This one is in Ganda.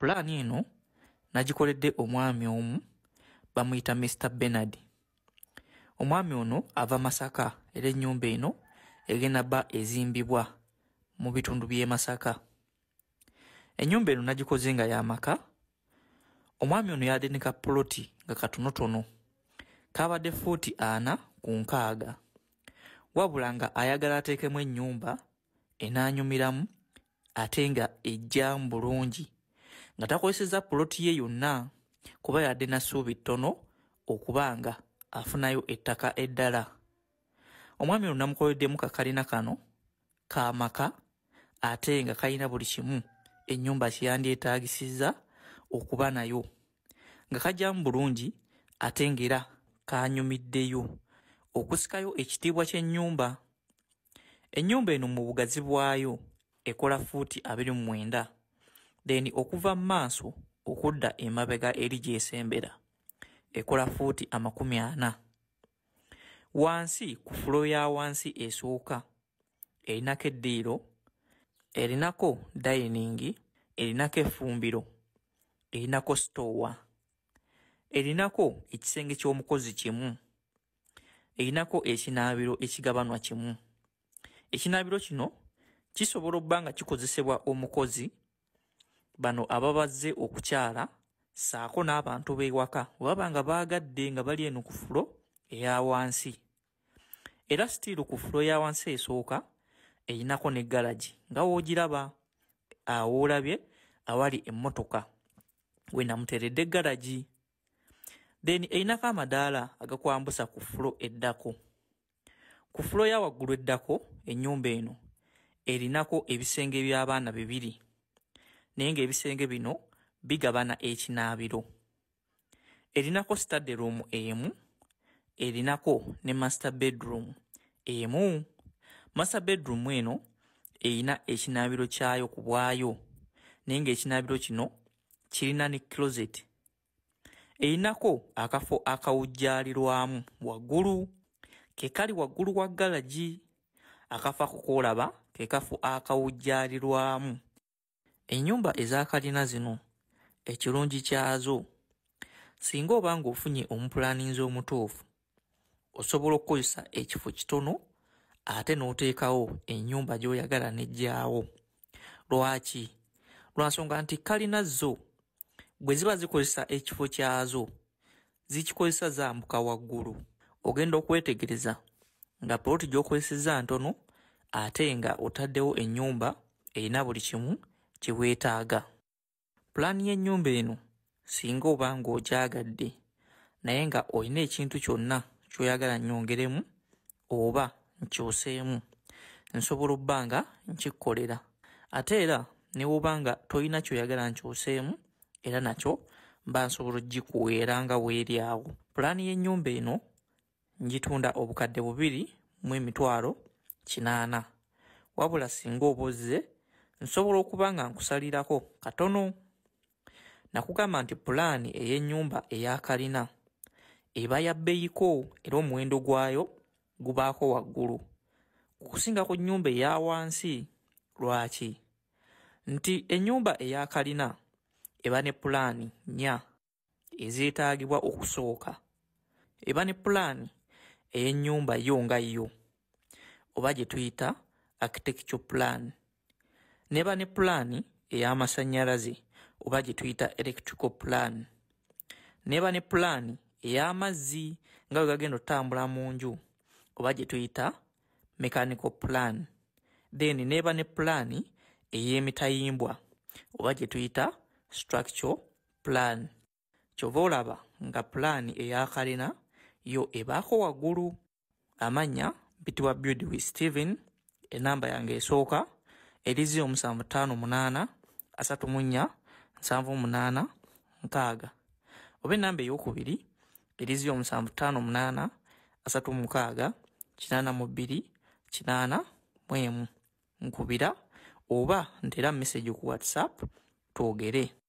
pulaani eno nagikoledde omwami omu bamuyita mr benard omwami ono ava masaka era ennyumba eno egenda bba ezimbibwa mu bitundu by'e masaka ennyumba eno nagikoze nga yamaka omwami ono yadinika puloti nga katonotono kabadde fuuti ana ku nkaaga wabula nga ayagala ateekemu ennyumba enaanyumiramu ate nga ejjamu bulungi nga takozeseza puloti ye yonna kuba yadde nasuubi ttono okuba nga afunayo ettaka eddala omwami ono namukoleddemu kakalina kano kamaka ate nga kalina buli kimu ennyumba kyeyandyetaagisizza okuba nayo nga kajjamu bulungi ate ngaera kanyumiddeyo okusikayo ekitiibwa ky'ennyumba ennyumba eno mu bugazi bwayo ekola fuuti 29 then okuva maaso okudda emabega eri gyesembera ekola fuuti amakumi ana wansi ku fulo ya wansi esooka erinako eddiiro erinako dayiningi erinako effumbiro erinako sitoowa erinako ekisenge ky'omukozi kimu erinako ekinaabiro ekigabanwa kimu ekinaabiro kino kisobola okuba nga kikozesebwa omukozi bano ababazze okukyala saako n'abantu b'ewaka webaba nga baagadde nga bali eno ku fulo eya wansi era sitiiru ku fulo ya wansi esooka erinako neggalagi nga woogiraba awoolabye awali emmotoka we namuteredde eggalagi then erinako amadaala agakwambusa ku fulo eddako ku fulo ya waggulu eddako ennyumba eno erinako ebisenge by'abaana bibiri naye ng'ebisenge bino bigabana ekinaabiro erinako study room emu erinako ne master bedroom emu master bedroom eno erina ekinaabiro kyayo ku bwayo naye ng'ekinaabiro kino kirina ne closet erinako akafo akawujjaalirwamu waggulu ke kali waggulu wa galagi akafo ako koolaba ke kafo akawujjaalirwamu ennyumba ezakalina zino ekirungi kyazo singa oba ng'ofunye omupulaninzi omutuufu osobola okukozesa ekifo kitono ate n'oteekawo ennyumba gy'oyagala nejjaawo lwaki lwansonga nti kalina zo bwe ziba zikozesa ekifo kyazo zikikozesa zambuka waggulu ogenda okwetegereza nga poloti gy'okozeseza ntono ate nga otaddewo ennyumba erina buli kimu kye weetaaga pulaani y'ennyumba eno singa oba ng'ogyagadde naye nga olina ekintu kyonna ky'oyagala nnyongeremu oba nkyoseemu nsobola obbanga nkikolera ate era newooba nga tolina kyoyagala nkyoseemu era nakyo mba nsobola okgikuweera nga weeri awo pulaani y'ennyumba eno ngitunda obukadde bubiri mu emitwalo kinaana wabula singa oba ozze nsobola okuba nga nkusalirako katono nakugamba nti pulaani ey'ennyumba eyakalina eba yabbeyiko era omuwendo gwayo gubaako waggulu okusingako nnyumba eya wansi lwaki nti ennyumba eyakalina eba ne pulaani nnya ezeetaagibwa okusooka eba ne pulaani ey'ennyumba yo nga yo oba gye tuyita architecture pulaani neba ne pulaani ey'amasannyalaze oba gye tuyita electrical plan neba ne pulaani ey'amazzi nga bwe gagenda otutambula mu nju oba gye tuyita mechanical plan then neba ne pulaani ey'emitayimbwa oba gye tuyita structural plan kyova olaba nga pulaani eyakalina yo ebaako waggulu amannya bitiwa beaudi with steven enamba yange esooka erizio musanvu ttaano munaana asatu munya nsanvu munaana nkaaga oba enamba eyokubiri erizio musanvu ttaano munaana asatu mukaaga kinaana mu bbiri kinaana mwemu nkubira oba ntera mesaje ku whatsapp twogere 0